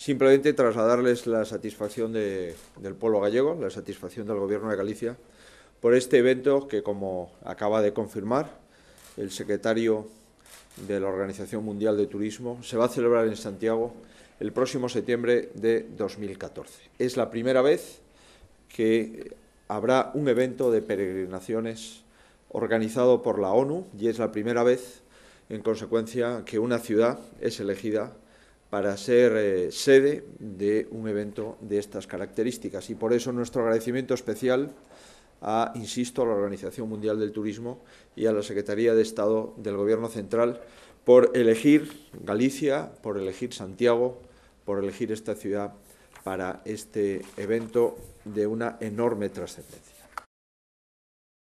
Simplemente trasladarles la satisfacción del pueblo gallego, la satisfacción del Gobierno de Galicia por este evento que, como acaba de confirmar el secretario de la Organización Mundial de Turismo, se va a celebrar en Santiago el próximo septiembre de 2014. Es la primera vez que habrá un evento de peregrinaciones organizado por la ONU y es la primera vez, en consecuencia, que una ciudad es elegida para ser eh, sede de un evento de estas características. Y por eso nuestro agradecimiento especial a, insisto, a la Organización Mundial del Turismo y a la Secretaría de Estado del Gobierno Central por elegir Galicia, por elegir Santiago, por elegir esta ciudad para este evento de una enorme trascendencia.